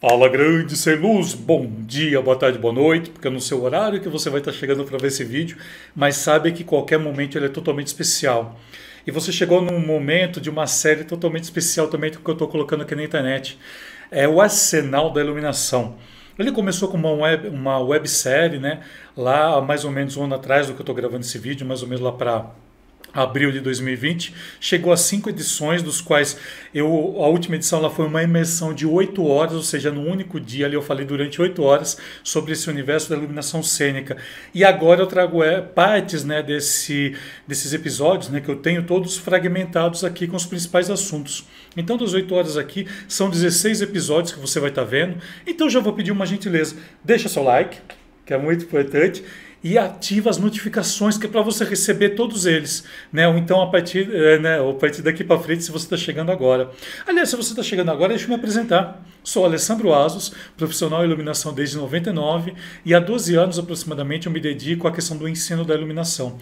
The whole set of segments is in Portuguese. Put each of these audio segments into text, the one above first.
Fala grande, sem luz, bom dia, boa tarde, boa noite, porque eu é não sei o horário que você vai estar chegando para ver esse vídeo, mas sabe que qualquer momento ele é totalmente especial. E você chegou num momento de uma série totalmente especial também que eu estou colocando aqui na internet. É o Arsenal da Iluminação. Ele começou com uma web, uma websérie, né? Lá há mais ou menos um ano atrás do que eu estou gravando esse vídeo, mais ou menos lá para abril de 2020, chegou a cinco edições, dos quais eu, a última edição ela foi uma imersão de oito horas, ou seja, no único dia ali eu falei durante oito horas sobre esse universo da iluminação cênica. E agora eu trago é, partes né, desse, desses episódios né, que eu tenho todos fragmentados aqui com os principais assuntos. Então, das oito horas aqui, são 16 episódios que você vai estar tá vendo. Então, já vou pedir uma gentileza: deixa seu like, que é muito importante e ativa as notificações que é para você receber todos eles, né? Ou então a partir, é, né? Ou a partir daqui para frente, se você está chegando agora. Aliás, se você está chegando agora, deixa eu me apresentar. Sou Alessandro Asos, profissional em iluminação desde 99 e há 12 anos aproximadamente eu me dedico à questão do ensino da iluminação.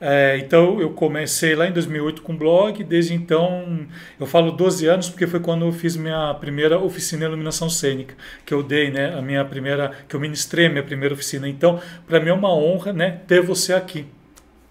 É, então eu comecei lá em 2008 com blog, desde então eu falo 12 anos porque foi quando eu fiz minha primeira oficina de iluminação cênica, que eu dei, né, a minha primeira, que eu ministrei minha primeira oficina. Então, para mim é uma honra, né, ter você aqui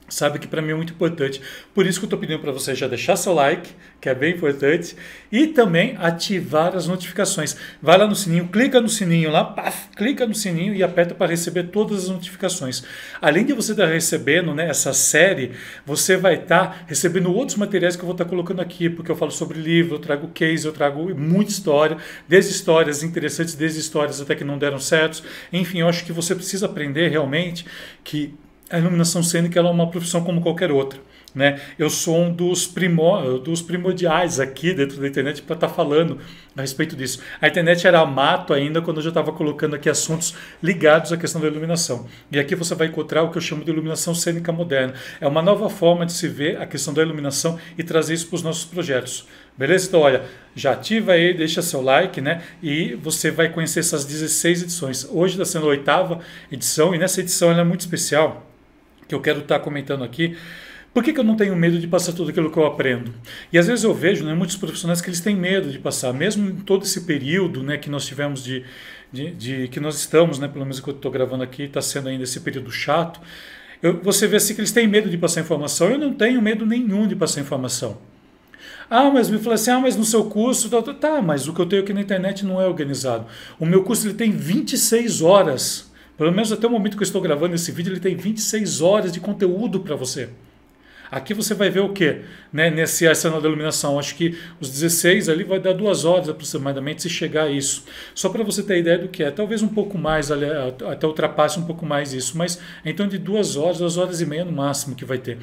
sabe que para mim é muito importante. Por isso que eu estou pedindo para você já deixar seu like, que é bem importante, e também ativar as notificações. Vai lá no sininho, clica no sininho lá, paf, clica no sininho e aperta para receber todas as notificações. Além de você estar tá recebendo né, essa série, você vai estar tá recebendo outros materiais que eu vou estar tá colocando aqui, porque eu falo sobre livro, eu trago case, eu trago muita história, desde histórias interessantes, desde histórias até que não deram certo Enfim, eu acho que você precisa aprender realmente que a iluminação cênica é uma profissão como qualquer outra. Né? Eu sou um dos, primor, dos primordiais aqui dentro da internet para estar tá falando a respeito disso. A internet era mato ainda quando eu já estava colocando aqui assuntos ligados à questão da iluminação. E aqui você vai encontrar o que eu chamo de iluminação cênica moderna. É uma nova forma de se ver a questão da iluminação e trazer isso para os nossos projetos. Beleza? Então, olha, já ativa aí, deixa seu like, né? E você vai conhecer essas 16 edições. Hoje está sendo a oitava edição e nessa edição ela é muito especial que eu quero estar tá comentando aqui. Por que, que, eu não tenho medo de passar tudo aquilo que eu aprendo? E às vezes eu vejo né, muitos profissionais que eles têm medo de passar, mesmo em todo esse período né, que nós tivemos de, de, de que nós estamos, né, pelo menos que eu estou gravando aqui, está sendo ainda esse período chato. Eu, você vê assim que eles têm medo de passar informação. Eu não tenho medo nenhum de passar informação. Ah, mas me fala assim, ah, mas no seu curso, tá, tá, tá mas o que eu tenho aqui na internet não é organizado. O meu curso ele tem 26 horas pelo menos até o momento que eu estou gravando esse vídeo, ele tem 26 horas de conteúdo para você. Aqui você vai ver o que né, nesse arsenal da iluminação. Acho que os 16 ali vai dar duas horas aproximadamente se chegar a isso. Só para você ter ideia do que é. Talvez um pouco mais, até ultrapasse um pouco mais isso. Mas então de duas horas, duas horas e meia no máximo que vai ter.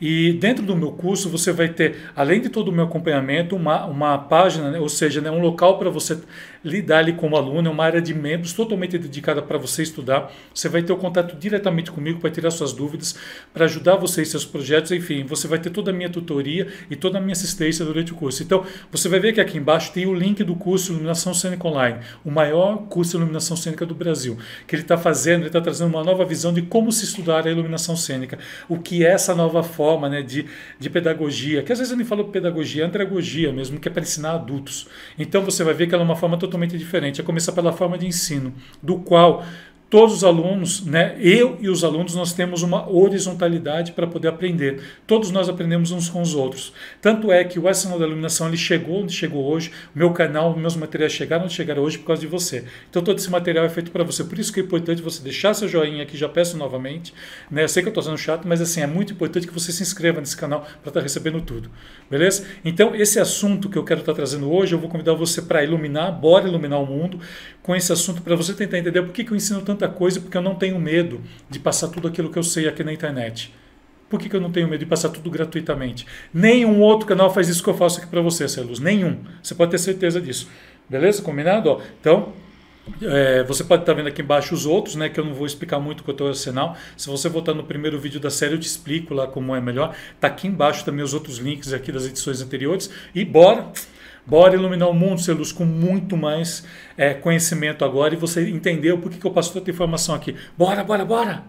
E dentro do meu curso você vai ter, além de todo o meu acompanhamento, uma, uma página, né, ou seja, né, um local para você lidar ali como aluno, é uma área de membros totalmente dedicada para você estudar. Você vai ter o contato diretamente comigo para tirar suas dúvidas, para ajudar você e seus projetos, enfim, você vai ter toda a minha tutoria e toda a minha assistência durante o curso. Então, você vai ver que aqui embaixo tem o link do curso Iluminação Cênica Online, o maior curso de iluminação cênica do Brasil, que ele está fazendo, ele está trazendo uma nova visão de como se estudar a iluminação cênica, o que é essa nova forma né, de, de pedagogia, que às vezes eu nem falo pedagogia, é andragogia mesmo, que é para ensinar adultos. Então, você vai ver que ela é uma forma totalmente totalmente diferente, a é começar pela forma de ensino, do qual todos os alunos, né, eu e os alunos, nós temos uma horizontalidade para poder aprender. Todos nós aprendemos uns com os outros. Tanto é que o Arsenal da Iluminação ele chegou onde chegou hoje, o meu canal, meus materiais chegaram onde chegaram hoje por causa de você. Então todo esse material é feito para você. Por isso que é importante você deixar seu joinha aqui, já peço novamente. Né? Eu sei que eu estou sendo chato, mas assim, é muito importante que você se inscreva nesse canal para estar tá recebendo tudo. Beleza? Então esse assunto que eu quero estar tá trazendo hoje, eu vou convidar você para iluminar, bora iluminar o mundo com esse assunto para você tentar entender por que, que eu ensino tanto tanta coisa porque eu não tenho medo de passar tudo aquilo que eu sei aqui na internet. Por que, que eu não tenho medo de passar tudo gratuitamente? Nenhum outro canal faz isso que eu faço aqui para você, Celuz. Nenhum. Você pode ter certeza disso. Beleza? Combinado? Ó, então, é, você pode estar tá vendo aqui embaixo os outros, né? Que eu não vou explicar muito quanto é o arsenal. Se você voltar no primeiro vídeo da série, eu te explico lá como é melhor. Tá aqui embaixo também os outros links aqui das edições anteriores. E bora! Bora iluminar o mundo, ser luz, com muito mais é, conhecimento agora. E você entendeu por que, eu passo tanta informação aqui. Bora, bora, bora!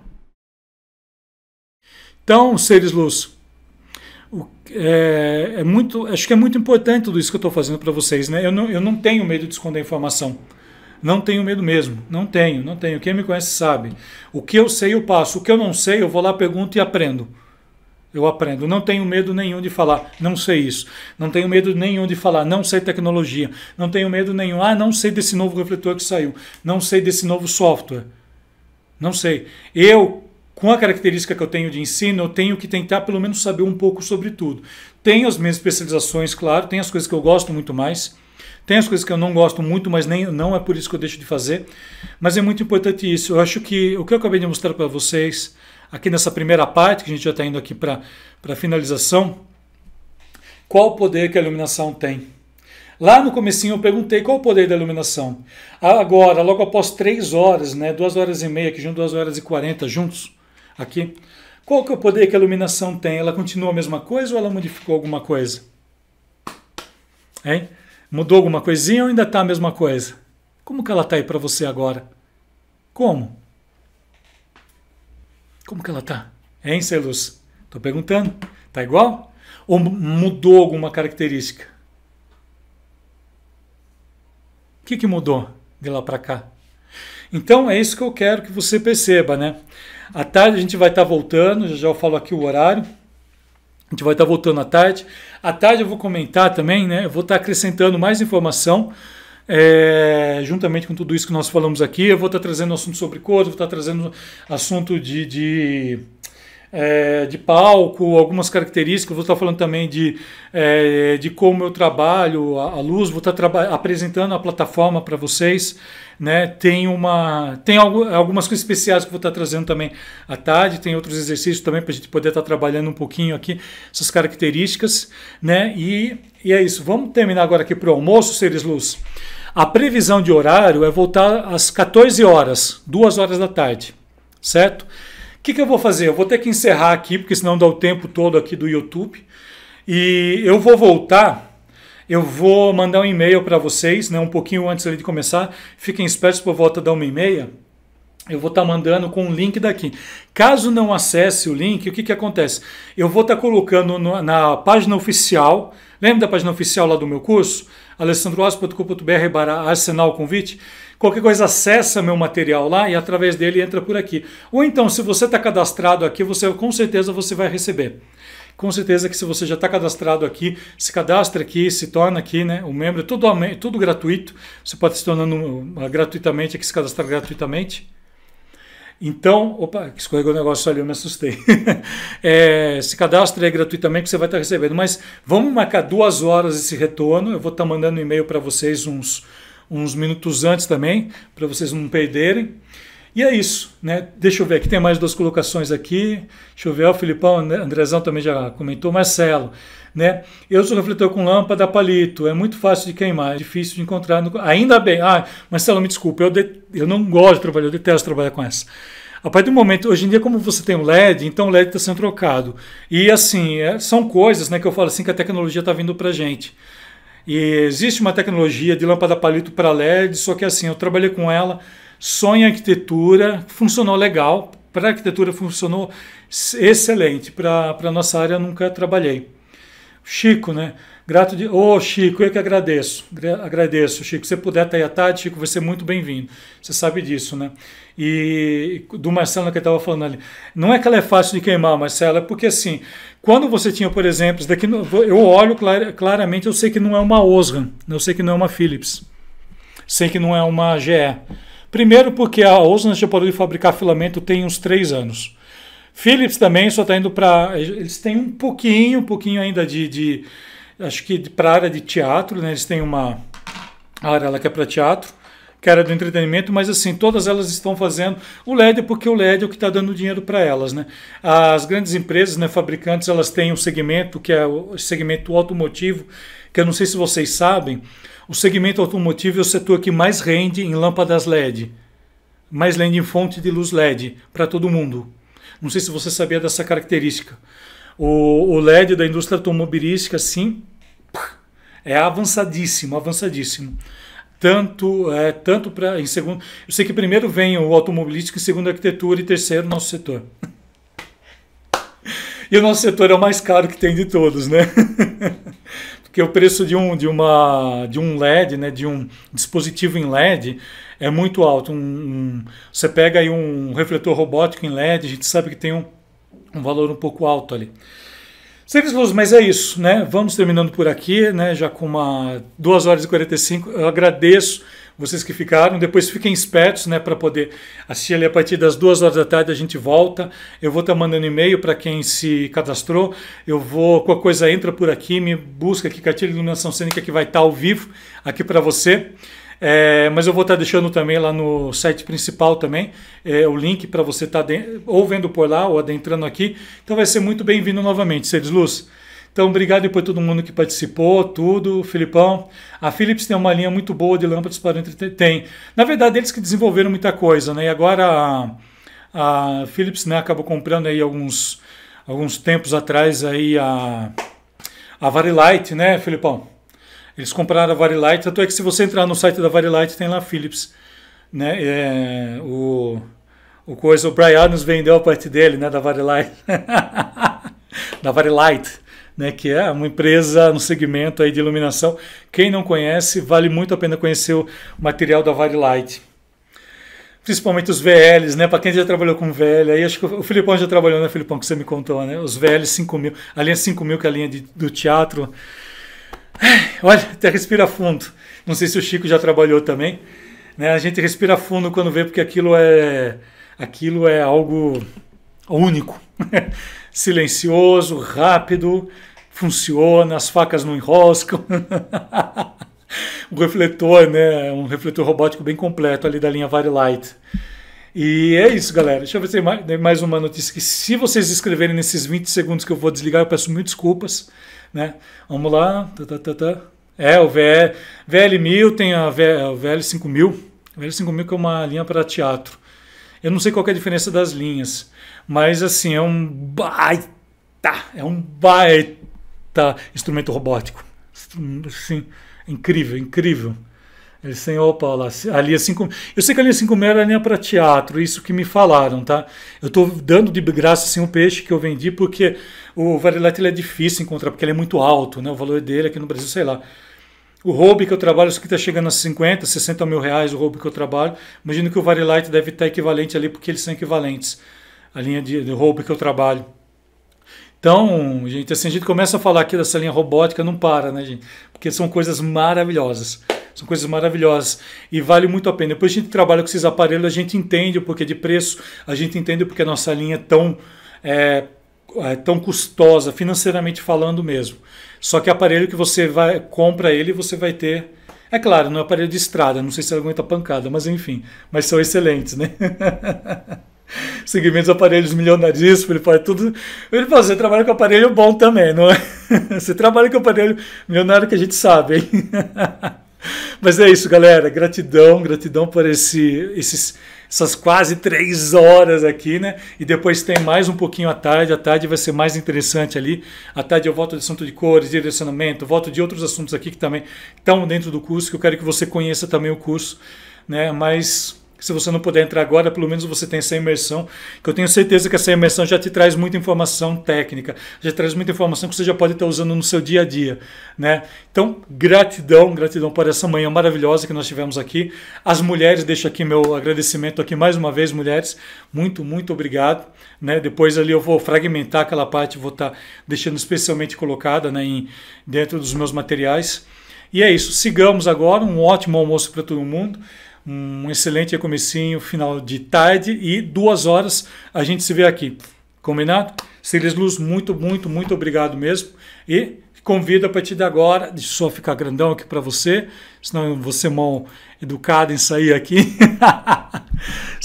Então, seres luz, o, é, é, muito, acho que é muito importante tudo isso que eu estou fazendo para vocês. Né? Eu, não, eu não tenho medo de esconder informação. Não tenho medo mesmo. Não tenho, não tenho. Quem me conhece sabe. O que eu sei, eu passo. O que eu não sei, eu vou lá, pergunto e aprendo eu aprendo. Não tenho medo nenhum de falar, não sei isso. Não tenho medo nenhum de falar, não sei tecnologia. Não tenho medo nenhum, ah, não sei desse novo refletor que saiu. Não sei desse novo software. Não sei. Eu, com a característica que eu tenho de ensino, eu tenho que tentar pelo menos saber um pouco sobre tudo. Tenho as minhas especializações, claro, tem as coisas que eu gosto muito mais. Tem as coisas que eu não gosto muito, mas nem, não é por isso que eu deixo de fazer. Mas é muito importante isso. Eu acho que o que eu acabei de mostrar para vocês aqui nessa primeira parte, que a gente já está indo aqui para a finalização, qual o poder que a iluminação tem. Lá no comecinho eu perguntei qual o poder da iluminação. Agora, logo após três horas, né, duas horas e meia, que junto duas horas e quarenta juntos, aqui, qual que é o poder que a iluminação tem? Ela continua a mesma coisa ou ela modificou alguma coisa? Hein? Mudou alguma coisinha ou ainda está a mesma coisa? Como que ela está aí para você agora? Como? Como que ela tá? Hein, Celus? Tô perguntando. Tá igual? Ou mudou alguma característica? O que, que mudou de lá para cá? Então é isso que eu quero que você perceba, né? À tarde a gente vai estar tá voltando, já, eu falo aqui o horário. A gente vai estar tá voltando à tarde. À tarde eu vou comentar também, né? Eu vou estar tá acrescentando mais informação é, juntamente com tudo isso que nós falamos aqui, eu vou estar trazendo assunto sobre cor, vou estar trazendo assunto de, de, é, de palco, algumas características, vou estar falando também de, é, de como eu trabalho a, a luz, vou estar apresentando a plataforma para vocês. Né? Tem uma, tem algumas coisas especiais que eu vou estar trazendo também à tarde, tem outros exercícios também para a gente poder estar trabalhando um pouquinho aqui essas características, né? E, e é isso. Vamos terminar agora aqui para o almoço, seres luz. A previsão de horário é voltar às 14 horas, 2 horas da tarde, certo? O que, que eu vou fazer? Eu vou ter que encerrar aqui, porque senão dá o tempo todo aqui do YouTube. E eu vou voltar, eu vou mandar um e-mail para vocês, né, um pouquinho antes de começar. Fiquem espertos por volta da 1h30 eu vou estar tá mandando com um link daqui. Caso não acesse o link, o que, que acontece? Eu vou estar tá colocando no, na página oficial. Lembra da página oficial lá do meu curso? alessandroas.com.br barra arsenal convite. Qualquer coisa, acessa meu material lá e através dele entra por aqui. Ou então, se você está cadastrado aqui, você com certeza você vai receber com certeza que se você já está cadastrado aqui, se cadastra aqui, se torna aqui, né, um membro, tudo, tudo gratuito, você pode se tornando gratuitamente, aqui se cadastrar gratuitamente, então, opa, escorregou o negócio ali, eu me assustei. é, se cadastre aí gratuitamente que você vai estar recebendo. Mas vamos marcar duas horas esse retorno. Eu vou estar mandando um e-mail para vocês uns, uns minutos antes também, para vocês não perderem. E é isso, né? Deixa eu ver, aqui tem mais duas colocações aqui. Deixa eu ver, o Filipão, né, Andrezão também já comentou, Marcelo, né? Eu sou refletor com lâmpada palito, é muito fácil de queimar, é difícil de encontrar. No... Ainda bem, ah, Marcelo, me desculpa, eu, de... eu não gosto de trabalhar, eu detesto trabalhar com essa. A partir do momento, hoje em dia, como você tem o LED, então o LED está sendo trocado. E assim, é, são coisas né, que eu falo assim que a tecnologia está vindo para gente. E existe uma tecnologia de lâmpada palito para LED, só que assim, eu trabalhei com ela só em arquitetura, funcionou legal. Para arquitetura funcionou excelente. Para a nossa área nunca trabalhei. Chico, né? Grato de. Ô, oh, Chico, eu que agradeço. agradeço, Chico. Se você puder estar tá aí à tarde, Chico, você é muito bem-vindo. Você sabe disso, né? E do Marcelo que eu estava falando ali. Não é que ela é fácil de queimar, Marcelo, é porque assim, quando você tinha, por exemplo, daqui eu olho clar, claramente, eu sei que não é uma Osram, né? eu sei que não é uma Philips, sei que não é uma GE. Primeiro, porque a Osram já parou de fabricar filamento tem uns três anos. Philips também só está indo para. Eles têm um pouquinho, um pouquinho ainda de. de acho que para a área de teatro, né? Eles têm uma área lá que é para teatro, que era é do entretenimento, mas assim, todas elas estão fazendo o LED porque o LED é o que está dando dinheiro para elas, né? As grandes empresas, né, fabricantes, elas têm um segmento que é o segmento automotivo, que eu não sei se vocês sabem, o segmento automotivo é o setor que mais rende em lâmpadas LED, mais rende em fonte de luz LED para todo mundo. Não sei se você sabia dessa característica. O, o LED da indústria automobilística, sim, é avançadíssimo, avançadíssimo tanto é, tanto para em segundo eu sei que primeiro vem o automobilístico em segundo a arquitetura e terceiro nosso setor e o nosso setor é o mais caro que tem de todos né Porque o preço de um, de uma, de um LED, né, de um dispositivo em LED, é muito alto. Um, um, você pega aí um refletor robótico em LED, a gente sabe que tem um, um valor um pouco alto ali. Simples Luz, mas é isso, né? Vamos terminando por aqui, né? Já com uma 2 horas e 45. Eu agradeço vocês que ficaram. Depois fiquem espertos, né, para poder assistir ali a partir das duas horas da tarde a gente volta. Eu vou estar tá mandando e-mail para quem se cadastrou. Eu vou, qualquer coisa, entra por aqui, me busca aqui, Cartilha de Iluminação Cênica, que vai estar tá ao vivo aqui para você. É, mas eu vou estar tá deixando também lá no site principal também é, o link para você tá estar ou vendo por lá ou adentrando aqui. Então vai ser muito bem-vindo novamente, Seres Luz. Então, obrigado por todo mundo que participou, tudo, Filipão. A Philips tem uma linha muito boa de lâmpadas para entretenimento. Tem. Na verdade, eles que desenvolveram muita coisa, né? E agora a, a Philips né, acabou comprando aí alguns, alguns tempos atrás aí a, a Varilight, né, Filipão? Eles compraram a Varilight, tanto é que se você entrar no site da Varilight, tem lá a Philips. Né? É, o, o coisa, o Brian nos vendeu a parte dele, né, da Varilight. da Varilight né, que é uma empresa no segmento aí de iluminação. Quem não conhece, vale muito a pena conhecer o material da Varilight. Principalmente os VLs, né? Para quem já trabalhou com VL, aí acho que o Filipão já trabalhou, né, Filipão, que você me contou, né? Os VLs 5000, a linha 5000, que é a linha de, do teatro. Olha, até respira fundo. Não sei se o Chico já trabalhou também. Né? A gente respira fundo quando vê, porque aquilo é, aquilo é algo único, silencioso, rápido, funciona, as facas não enroscam. o refletor, né, um refletor robótico bem completo ali da linha Varilight. E é isso, galera. Deixa eu ver se tem mais, mais uma notícia que se vocês escreverem nesses 20 segundos que eu vou desligar, eu peço mil desculpas, né? Vamos lá. Tá, tá, tá, é, o VL, VL1000 tem a VL5000. É VL5000 que é uma linha para teatro. Eu não sei qual é a diferença das linhas, mas assim, é um baita, é um baita instrumento robótico. Assim, incrível, incrível. Ele sem opa, lá, a linha 5 Eu sei que a linha 5 era a linha para teatro, isso que me falaram, tá? Eu estou dando de graça assim, um peixe que eu vendi, porque o Varilet é difícil encontrar, porque ele é muito alto, né? O valor dele aqui no Brasil, sei lá, o roubo que eu trabalho, isso aqui está chegando a 50, 60 mil reais o roubo que eu trabalho. Imagino que o Varilight deve estar equivalente ali, porque eles são equivalentes. A linha de, de roubo que eu trabalho. Então, gente, assim, a gente começa a falar aqui dessa linha robótica, não para, né, gente? Porque são coisas maravilhosas. São coisas maravilhosas e vale muito a pena. Depois a gente trabalha com esses aparelhos, a gente entende o porquê de preço, a gente entende porque a nossa linha é tão é, é, tão custosa, financeiramente falando mesmo. Só que aparelho que você vai compra ele, você vai ter. É claro, não é aparelho de estrada, não sei se aguenta pancada, mas enfim. Mas são excelentes, né? Segmentos aparelhos milionaristas, ele faz tudo. Ele fala, você trabalha com aparelho bom também, não é? Você trabalha com aparelho milionário que a gente sabe, hein? Mas é isso, galera. Gratidão, gratidão por esse, esses essas quase três horas aqui, né? E depois tem mais um pouquinho à tarde. À tarde vai ser mais interessante ali. À tarde eu volto de assunto de cores, direcionamento, volto de outros assuntos aqui que também estão dentro do curso, que eu quero que você conheça também o curso, né? Mas se você não puder entrar agora, pelo menos você tem essa imersão, que eu tenho certeza que essa imersão já te traz muita informação técnica, já traz muita informação que você já pode estar usando no seu dia a dia, né? Então, gratidão, gratidão por essa manhã maravilhosa que nós tivemos aqui. As mulheres, deixo aqui meu agradecimento aqui mais uma vez, mulheres, muito, muito obrigado, né? Depois ali eu vou fragmentar aquela parte, vou estar tá deixando especialmente colocada, né, em, dentro dos meus materiais. E é isso, sigamos agora, um ótimo almoço para todo mundo. Um excelente comecinho, final de tarde e duas horas a gente se vê aqui. Combinado? Silas Luz, muito, muito, muito obrigado mesmo. E convido a partir de agora, deixa eu só ficar grandão aqui para você, senão você mal educado em sair aqui.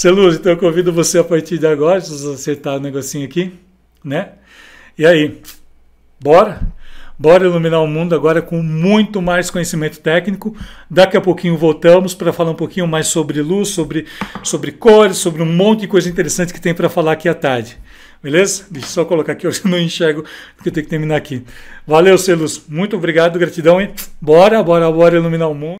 Luz, então eu convido você a partir de agora, se você acertar o um negocinho aqui, né? E aí, bora? Bora iluminar o mundo agora com muito mais conhecimento técnico. Daqui a pouquinho voltamos para falar um pouquinho mais sobre luz, sobre, sobre cores, sobre um monte de coisa interessante que tem para falar aqui à tarde. Beleza? Deixa eu só colocar aqui, hoje eu não enxergo porque eu tenho que terminar aqui. Valeu, Celus. Muito obrigado, gratidão e bora, bora, bora iluminar o mundo.